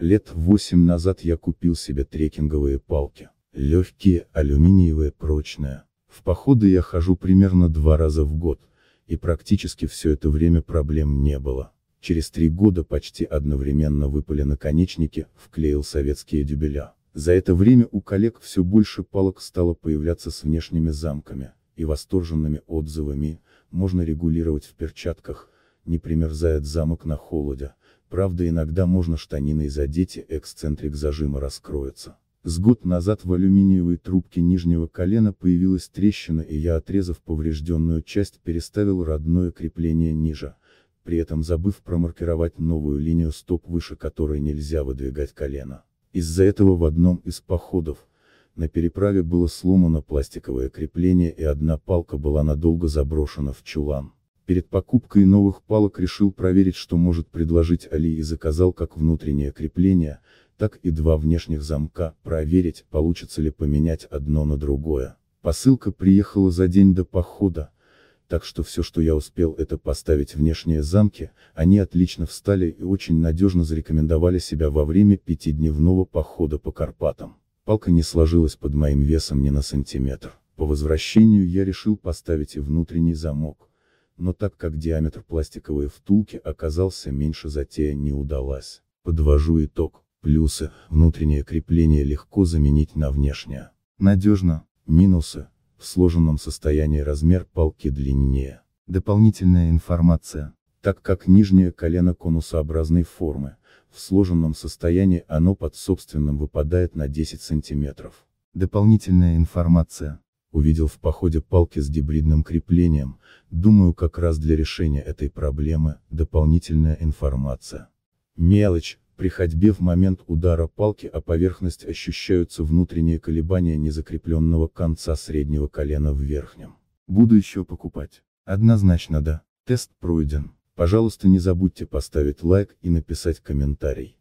Лет восемь назад я купил себе трекинговые палки. Легкие, алюминиевые, прочные. В походы я хожу примерно два раза в год, и практически все это время проблем не было. Через три года почти одновременно выпали наконечники, вклеил советские дюбеля. За это время у коллег все больше палок стало появляться с внешними замками, и восторженными отзывами, можно регулировать в перчатках, не примерзает замок на холоде, Правда иногда можно штаниной задеть и эксцентрик зажима раскроется. С год назад в алюминиевой трубке нижнего колена появилась трещина и я отрезав поврежденную часть переставил родное крепление ниже, при этом забыв промаркировать новую линию стоп выше которой нельзя выдвигать колено. Из-за этого в одном из походов, на переправе было сломано пластиковое крепление и одна палка была надолго заброшена в чулан. Перед покупкой новых палок решил проверить что может предложить Али и заказал как внутреннее крепление, так и два внешних замка, проверить, получится ли поменять одно на другое. Посылка приехала за день до похода, так что все что я успел это поставить внешние замки, они отлично встали и очень надежно зарекомендовали себя во время пятидневного похода по Карпатам. Палка не сложилась под моим весом ни на сантиметр. По возвращению я решил поставить и внутренний замок но так как диаметр пластиковой втулки оказался меньше затея не удалась. Подвожу итог. Плюсы. Внутреннее крепление легко заменить на внешнее. Надежно. Минусы. В сложенном состоянии размер палки длиннее. Дополнительная информация. Так как нижнее колено конусообразной формы, в сложенном состоянии оно под собственным выпадает на 10 сантиметров. Дополнительная информация увидел в походе палки с гибридным креплением, думаю как раз для решения этой проблемы, дополнительная информация. Мелочь, при ходьбе в момент удара палки о поверхность ощущаются внутренние колебания незакрепленного конца среднего колена в верхнем. Буду еще покупать. Однозначно да. Тест пройден. Пожалуйста не забудьте поставить лайк и написать комментарий.